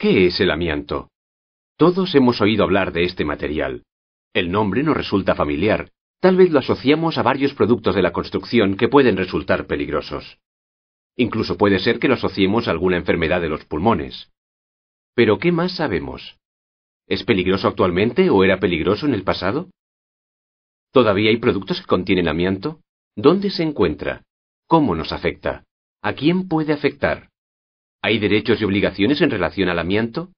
¿Qué es el amianto? Todos hemos oído hablar de este material. El nombre nos resulta familiar. Tal vez lo asociamos a varios productos de la construcción que pueden resultar peligrosos. Incluso puede ser que lo asociemos a alguna enfermedad de los pulmones. Pero ¿qué más sabemos? ¿Es peligroso actualmente o era peligroso en el pasado? ¿Todavía hay productos que contienen amianto? ¿Dónde se encuentra? ¿Cómo nos afecta? ¿A quién puede afectar? ¿Hay derechos y obligaciones en relación al amianto?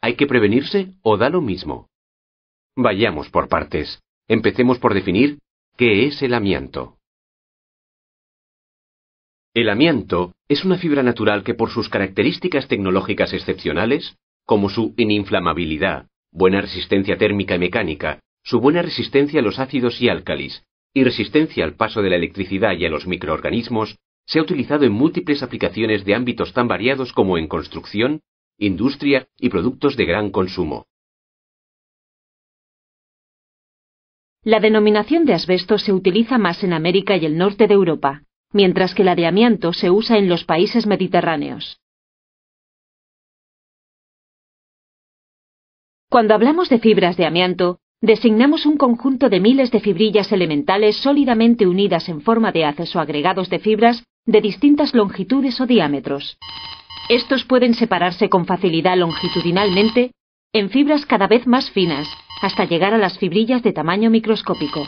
¿Hay que prevenirse o da lo mismo? Vayamos por partes. Empecemos por definir qué es el amianto. El amianto es una fibra natural que por sus características tecnológicas excepcionales, como su ininflamabilidad, buena resistencia térmica y mecánica, su buena resistencia a los ácidos y álcalis, y resistencia al paso de la electricidad y a los microorganismos, se ha utilizado en múltiples aplicaciones de ámbitos tan variados como en construcción, industria y productos de gran consumo. La denominación de asbesto se utiliza más en América y el norte de Europa, mientras que la de amianto se usa en los países mediterráneos. Cuando hablamos de fibras de amianto, designamos un conjunto de miles de fibrillas elementales sólidamente unidas en forma de haces o agregados de fibras de distintas longitudes o diámetros. Estos pueden separarse con facilidad longitudinalmente en fibras cada vez más finas, hasta llegar a las fibrillas de tamaño microscópico.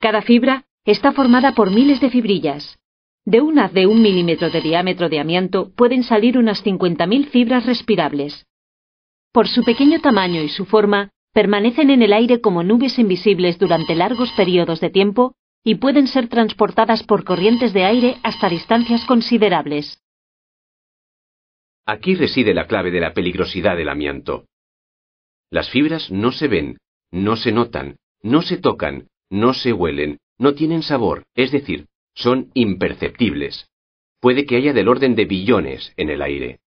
Cada fibra está formada por miles de fibrillas. De una de un milímetro de diámetro de amianto pueden salir unas 50.000 fibras respirables. Por su pequeño tamaño y su forma, permanecen en el aire como nubes invisibles durante largos periodos de tiempo y pueden ser transportadas por corrientes de aire hasta distancias considerables. Aquí reside la clave de la peligrosidad del amianto. Las fibras no se ven, no se notan, no se tocan, no se huelen, no tienen sabor, es decir, son imperceptibles. Puede que haya del orden de billones en el aire.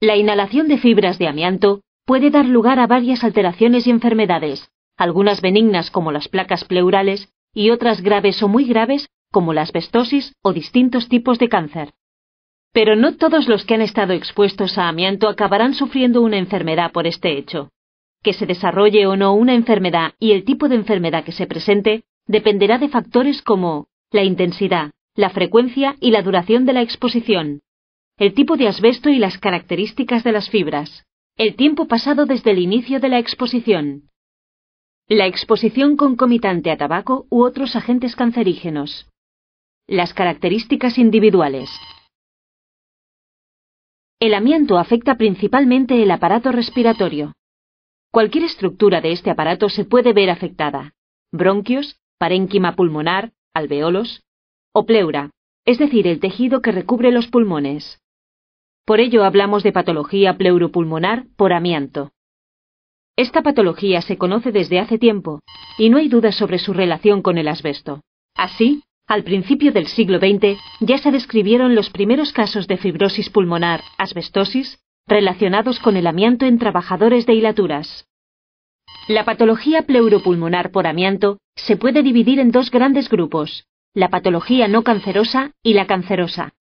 La inhalación de fibras de amianto puede dar lugar a varias alteraciones y enfermedades, algunas benignas como las placas pleurales y otras graves o muy graves como la asbestosis o distintos tipos de cáncer. Pero no todos los que han estado expuestos a amianto acabarán sufriendo una enfermedad por este hecho. Que se desarrolle o no una enfermedad y el tipo de enfermedad que se presente dependerá de factores como la intensidad, la frecuencia y la duración de la exposición, el tipo de asbesto y las características de las fibras, el tiempo pasado desde el inicio de la exposición, la exposición concomitante a tabaco u otros agentes cancerígenos. Las características individuales. El amianto afecta principalmente el aparato respiratorio. Cualquier estructura de este aparato se puede ver afectada. Bronquios, parénquima pulmonar, alveolos, o pleura, es decir, el tejido que recubre los pulmones. Por ello hablamos de patología pleuropulmonar por amianto. Esta patología se conoce desde hace tiempo y no hay duda sobre su relación con el asbesto. Así, al principio del siglo XX ya se describieron los primeros casos de fibrosis pulmonar, asbestosis, relacionados con el amianto en trabajadores de hilaturas. La patología pleuropulmonar por amianto se puede dividir en dos grandes grupos, la patología no cancerosa y la cancerosa.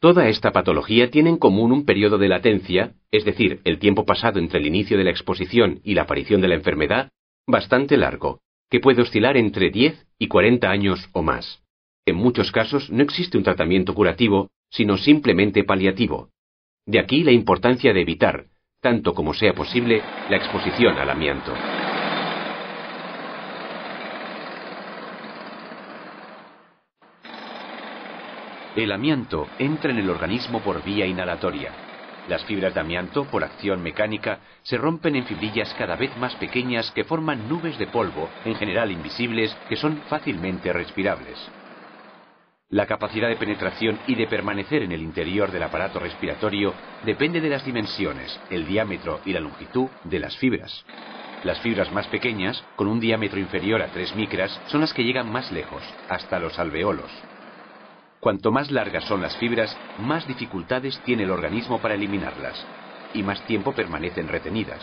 Toda esta patología tiene en común un periodo de latencia, es decir, el tiempo pasado entre el inicio de la exposición y la aparición de la enfermedad, bastante largo, que puede oscilar entre 10 y 40 años o más. En muchos casos no existe un tratamiento curativo, sino simplemente paliativo. De aquí la importancia de evitar, tanto como sea posible, la exposición al amianto. El amianto entra en el organismo por vía inhalatoria. Las fibras de amianto, por acción mecánica, se rompen en fibrillas cada vez más pequeñas que forman nubes de polvo, en general invisibles, que son fácilmente respirables. La capacidad de penetración y de permanecer en el interior del aparato respiratorio depende de las dimensiones, el diámetro y la longitud de las fibras. Las fibras más pequeñas, con un diámetro inferior a 3 micras, son las que llegan más lejos, hasta los alveolos. Cuanto más largas son las fibras, más dificultades tiene el organismo para eliminarlas y más tiempo permanecen retenidas.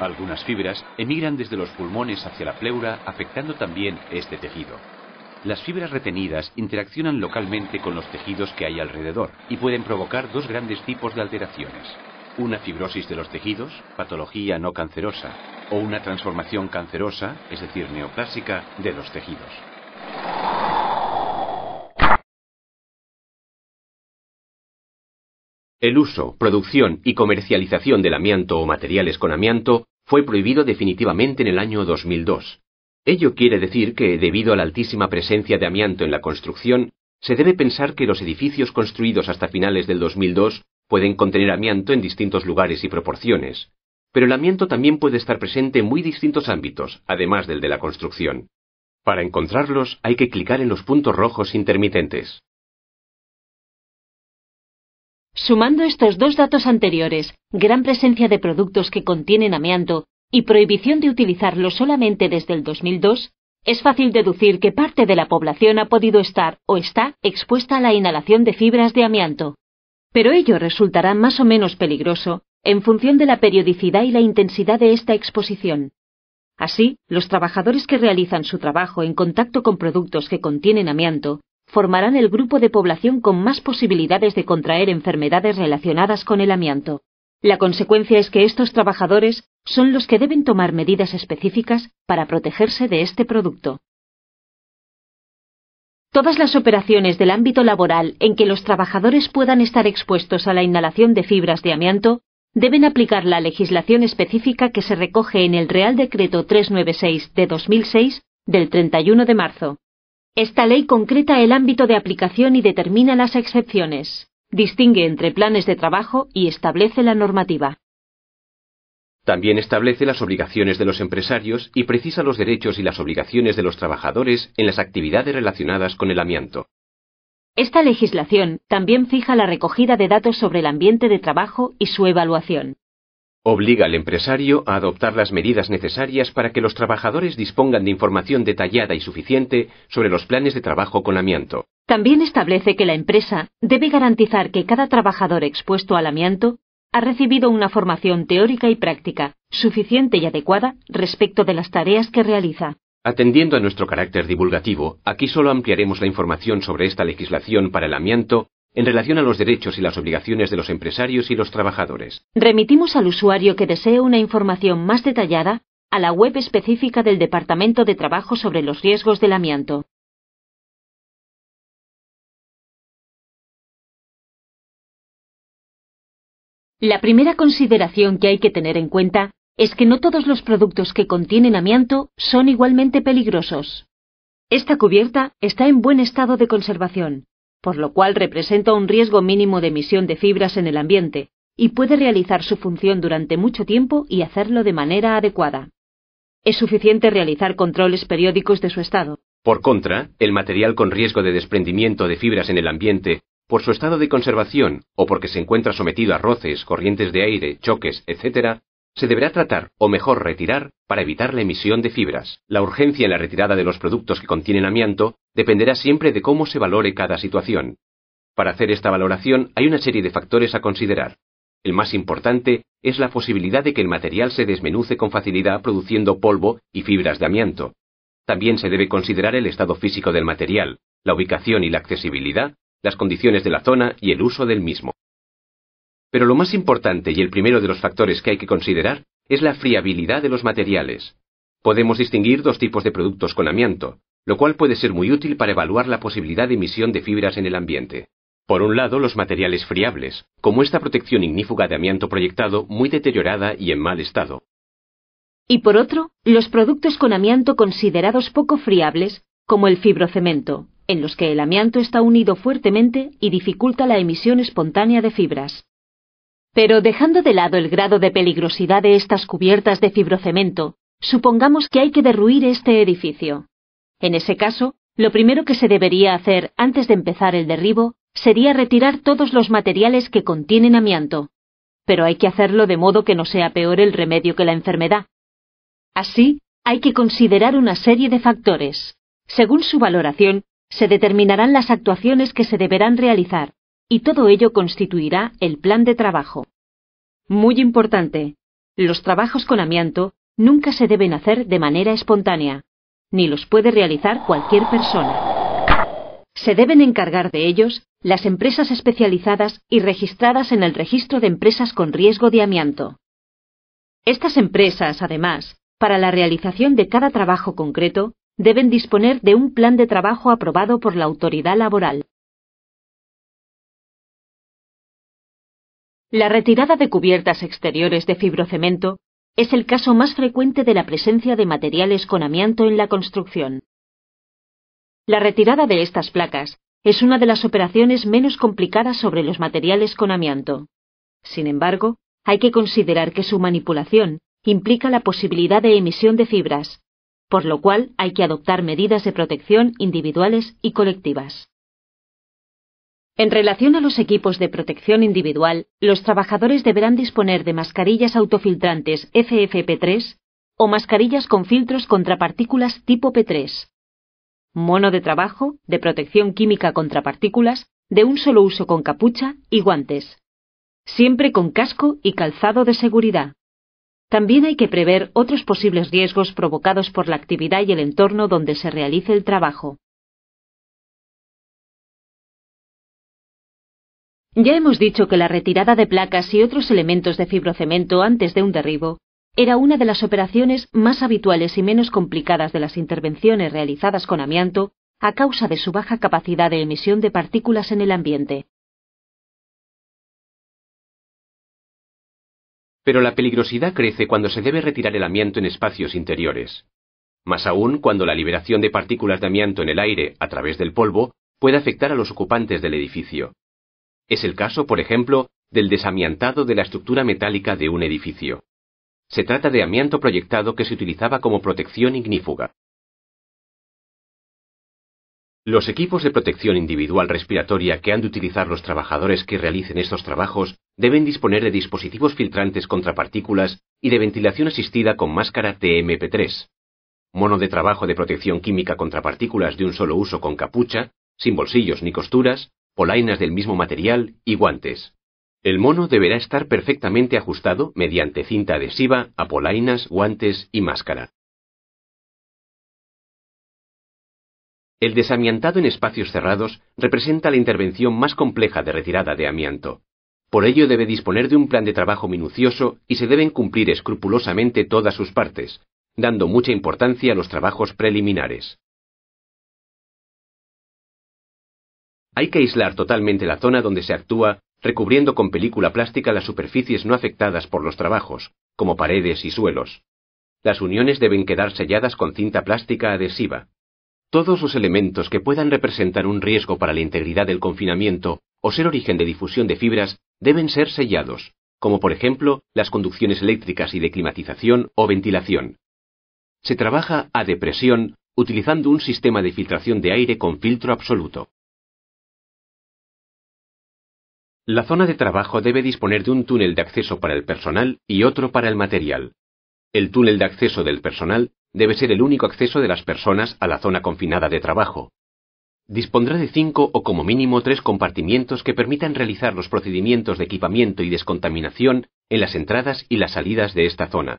Algunas fibras emigran desde los pulmones hacia la pleura, afectando también este tejido. Las fibras retenidas interaccionan localmente con los tejidos que hay alrededor y pueden provocar dos grandes tipos de alteraciones. Una fibrosis de los tejidos, patología no cancerosa, o una transformación cancerosa, es decir, neoplásica, de los tejidos. El uso, producción y comercialización del amianto o materiales con amianto fue prohibido definitivamente en el año 2002. Ello quiere decir que, debido a la altísima presencia de amianto en la construcción, se debe pensar que los edificios construidos hasta finales del 2002 pueden contener amianto en distintos lugares y proporciones. Pero el amianto también puede estar presente en muy distintos ámbitos, además del de la construcción. Para encontrarlos hay que clicar en los puntos rojos intermitentes. Sumando estos dos datos anteriores, gran presencia de productos que contienen amianto y prohibición de utilizarlo solamente desde el 2002, es fácil deducir que parte de la población ha podido estar o está expuesta a la inhalación de fibras de amianto. Pero ello resultará más o menos peligroso en función de la periodicidad y la intensidad de esta exposición. Así, los trabajadores que realizan su trabajo en contacto con productos que contienen amianto formarán el grupo de población con más posibilidades de contraer enfermedades relacionadas con el amianto. La consecuencia es que estos trabajadores son los que deben tomar medidas específicas para protegerse de este producto. Todas las operaciones del ámbito laboral en que los trabajadores puedan estar expuestos a la inhalación de fibras de amianto deben aplicar la legislación específica que se recoge en el Real Decreto 396 de 2006 del 31 de marzo. Esta ley concreta el ámbito de aplicación y determina las excepciones, distingue entre planes de trabajo y establece la normativa. También establece las obligaciones de los empresarios y precisa los derechos y las obligaciones de los trabajadores en las actividades relacionadas con el amianto. Esta legislación también fija la recogida de datos sobre el ambiente de trabajo y su evaluación obliga al empresario a adoptar las medidas necesarias para que los trabajadores dispongan de información detallada y suficiente sobre los planes de trabajo con amianto. También establece que la empresa debe garantizar que cada trabajador expuesto al amianto ha recibido una formación teórica y práctica suficiente y adecuada respecto de las tareas que realiza. Atendiendo a nuestro carácter divulgativo, aquí solo ampliaremos la información sobre esta legislación para el amianto en relación a los derechos y las obligaciones de los empresarios y los trabajadores. Remitimos al usuario que desee una información más detallada a la web específica del Departamento de Trabajo sobre los riesgos del amianto. La primera consideración que hay que tener en cuenta es que no todos los productos que contienen amianto son igualmente peligrosos. Esta cubierta está en buen estado de conservación, por lo cual representa un riesgo mínimo de emisión de fibras en el ambiente, y puede realizar su función durante mucho tiempo y hacerlo de manera adecuada. Es suficiente realizar controles periódicos de su estado. Por contra, el material con riesgo de desprendimiento de fibras en el ambiente, por su estado de conservación o porque se encuentra sometido a roces, corrientes de aire, choques, etc., se deberá tratar, o mejor retirar, para evitar la emisión de fibras. La urgencia en la retirada de los productos que contienen amianto dependerá siempre de cómo se valore cada situación. Para hacer esta valoración hay una serie de factores a considerar. El más importante es la posibilidad de que el material se desmenuce con facilidad produciendo polvo y fibras de amianto. También se debe considerar el estado físico del material, la ubicación y la accesibilidad, las condiciones de la zona y el uso del mismo. Pero lo más importante y el primero de los factores que hay que considerar es la friabilidad de los materiales. Podemos distinguir dos tipos de productos con amianto, lo cual puede ser muy útil para evaluar la posibilidad de emisión de fibras en el ambiente. Por un lado, los materiales friables, como esta protección ignífuga de amianto proyectado muy deteriorada y en mal estado. Y por otro, los productos con amianto considerados poco friables, como el fibrocemento, en los que el amianto está unido fuertemente y dificulta la emisión espontánea de fibras. Pero dejando de lado el grado de peligrosidad de estas cubiertas de fibrocemento, supongamos que hay que derruir este edificio. En ese caso, lo primero que se debería hacer antes de empezar el derribo sería retirar todos los materiales que contienen amianto. Pero hay que hacerlo de modo que no sea peor el remedio que la enfermedad. Así, hay que considerar una serie de factores. Según su valoración, se determinarán las actuaciones que se deberán realizar, y todo ello constituirá el plan de trabajo. Muy importante. Los trabajos con amianto nunca se deben hacer de manera espontánea, ni los puede realizar cualquier persona. Se deben encargar de ellos las empresas especializadas y registradas en el registro de empresas con riesgo de amianto. Estas empresas, además, para la realización de cada trabajo concreto, deben disponer de un plan de trabajo aprobado por la autoridad laboral. La retirada de cubiertas exteriores de fibrocemento es el caso más frecuente de la presencia de materiales con amianto en la construcción. La retirada de estas placas es una de las operaciones menos complicadas sobre los materiales con amianto. Sin embargo, hay que considerar que su manipulación implica la posibilidad de emisión de fibras, por lo cual hay que adoptar medidas de protección individuales y colectivas. En relación a los equipos de protección individual, los trabajadores deberán disponer de mascarillas autofiltrantes FFP3 o mascarillas con filtros contra partículas tipo P3. Mono de trabajo, de protección química contra partículas, de un solo uso con capucha y guantes. Siempre con casco y calzado de seguridad. También hay que prever otros posibles riesgos provocados por la actividad y el entorno donde se realice el trabajo. Ya hemos dicho que la retirada de placas y otros elementos de fibrocemento antes de un derribo era una de las operaciones más habituales y menos complicadas de las intervenciones realizadas con amianto a causa de su baja capacidad de emisión de partículas en el ambiente. Pero la peligrosidad crece cuando se debe retirar el amianto en espacios interiores. Más aún cuando la liberación de partículas de amianto en el aire a través del polvo puede afectar a los ocupantes del edificio. Es el caso, por ejemplo, del desamiantado de la estructura metálica de un edificio. Se trata de amianto proyectado que se utilizaba como protección ignífuga. Los equipos de protección individual respiratoria que han de utilizar los trabajadores que realicen estos trabajos deben disponer de dispositivos filtrantes contra partículas y de ventilación asistida con máscara TMP3. Mono de trabajo de protección química contra partículas de un solo uso con capucha, sin bolsillos ni costuras, polainas del mismo material y guantes. El mono deberá estar perfectamente ajustado mediante cinta adhesiva a polainas, guantes y máscara. El desamiantado en espacios cerrados representa la intervención más compleja de retirada de amianto. Por ello debe disponer de un plan de trabajo minucioso y se deben cumplir escrupulosamente todas sus partes, dando mucha importancia a los trabajos preliminares. Hay que aislar totalmente la zona donde se actúa, recubriendo con película plástica las superficies no afectadas por los trabajos, como paredes y suelos. Las uniones deben quedar selladas con cinta plástica adhesiva. Todos los elementos que puedan representar un riesgo para la integridad del confinamiento o ser origen de difusión de fibras deben ser sellados, como por ejemplo las conducciones eléctricas y de climatización o ventilación. Se trabaja a depresión utilizando un sistema de filtración de aire con filtro absoluto. La zona de trabajo debe disponer de un túnel de acceso para el personal y otro para el material. El túnel de acceso del personal debe ser el único acceso de las personas a la zona confinada de trabajo. Dispondrá de cinco o como mínimo tres compartimientos que permitan realizar los procedimientos de equipamiento y descontaminación en las entradas y las salidas de esta zona.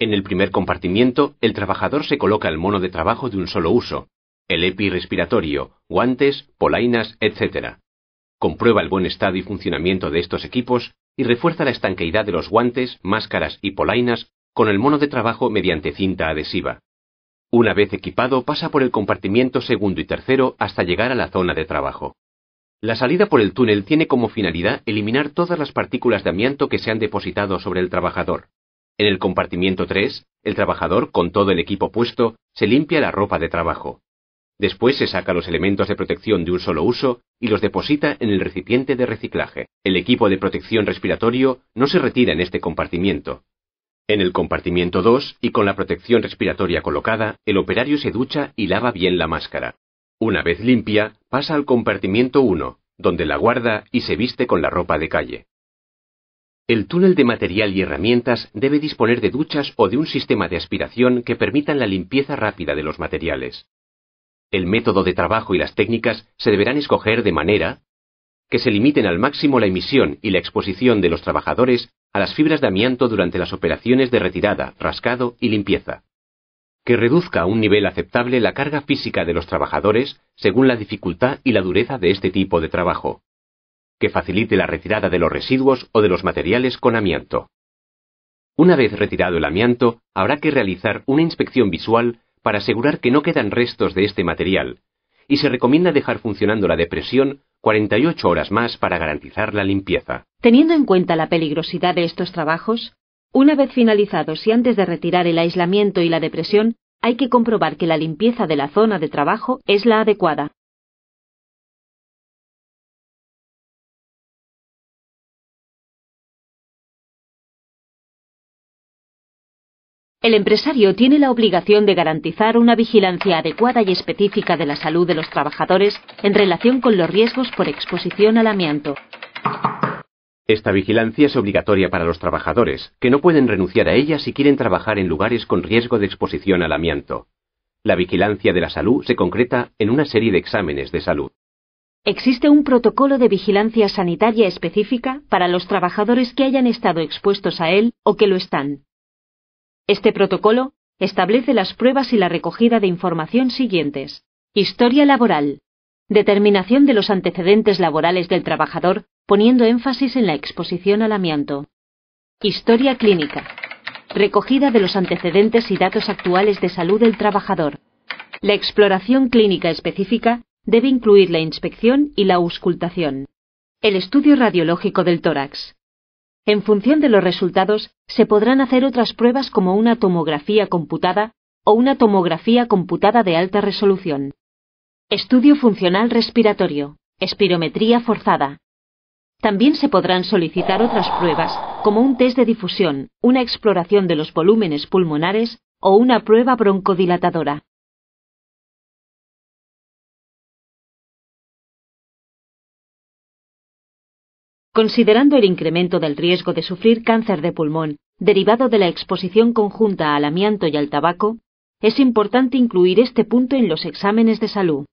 En el primer compartimiento, el trabajador se coloca el mono de trabajo de un solo uso, el EPI respiratorio, guantes, polainas, etc comprueba el buen estado y funcionamiento de estos equipos y refuerza la estanqueidad de los guantes, máscaras y polainas con el mono de trabajo mediante cinta adhesiva. Una vez equipado pasa por el compartimiento segundo y tercero hasta llegar a la zona de trabajo. La salida por el túnel tiene como finalidad eliminar todas las partículas de amianto que se han depositado sobre el trabajador. En el compartimiento 3, el trabajador, con todo el equipo puesto, se limpia la ropa de trabajo. Después se saca los elementos de protección de un solo uso y los deposita en el recipiente de reciclaje. El equipo de protección respiratorio no se retira en este compartimiento. En el compartimiento 2, y con la protección respiratoria colocada, el operario se ducha y lava bien la máscara. Una vez limpia, pasa al compartimiento 1, donde la guarda y se viste con la ropa de calle. El túnel de material y herramientas debe disponer de duchas o de un sistema de aspiración que permitan la limpieza rápida de los materiales el método de trabajo y las técnicas se deberán escoger de manera que se limiten al máximo la emisión y la exposición de los trabajadores a las fibras de amianto durante las operaciones de retirada, rascado y limpieza. Que reduzca a un nivel aceptable la carga física de los trabajadores según la dificultad y la dureza de este tipo de trabajo. Que facilite la retirada de los residuos o de los materiales con amianto. Una vez retirado el amianto, habrá que realizar una inspección visual para asegurar que no quedan restos de este material, y se recomienda dejar funcionando la depresión 48 horas más para garantizar la limpieza. Teniendo en cuenta la peligrosidad de estos trabajos, una vez finalizados y antes de retirar el aislamiento y la depresión, hay que comprobar que la limpieza de la zona de trabajo es la adecuada. El empresario tiene la obligación de garantizar una vigilancia adecuada y específica de la salud de los trabajadores en relación con los riesgos por exposición al amianto. Esta vigilancia es obligatoria para los trabajadores, que no pueden renunciar a ella si quieren trabajar en lugares con riesgo de exposición al amianto. La vigilancia de la salud se concreta en una serie de exámenes de salud. ¿Existe un protocolo de vigilancia sanitaria específica para los trabajadores que hayan estado expuestos a él o que lo están? Este protocolo establece las pruebas y la recogida de información siguientes. Historia laboral. Determinación de los antecedentes laborales del trabajador, poniendo énfasis en la exposición al amianto. Historia clínica. Recogida de los antecedentes y datos actuales de salud del trabajador. La exploración clínica específica debe incluir la inspección y la auscultación. El estudio radiológico del tórax, en función de los resultados, se podrán hacer otras pruebas como una tomografía computada o una tomografía computada de alta resolución. Estudio funcional respiratorio, espirometría forzada. También se podrán solicitar otras pruebas, como un test de difusión, una exploración de los volúmenes pulmonares o una prueba broncodilatadora. considerando el incremento del riesgo de sufrir cáncer de pulmón derivado de la exposición conjunta al amianto y al tabaco, es importante incluir este punto en los exámenes de salud.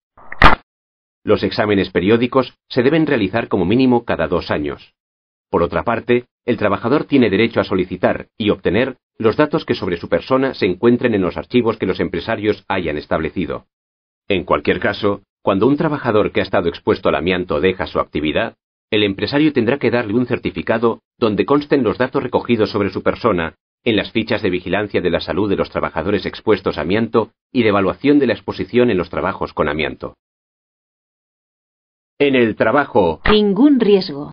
Los exámenes periódicos se deben realizar como mínimo cada dos años. Por otra parte, el trabajador tiene derecho a solicitar y obtener los datos que sobre su persona se encuentren en los archivos que los empresarios hayan establecido. En cualquier caso, cuando un trabajador que ha estado expuesto al amianto deja su actividad, el empresario tendrá que darle un certificado donde consten los datos recogidos sobre su persona, en las fichas de vigilancia de la salud de los trabajadores expuestos a amianto y de evaluación de la exposición en los trabajos con amianto. En el trabajo. Ningún riesgo.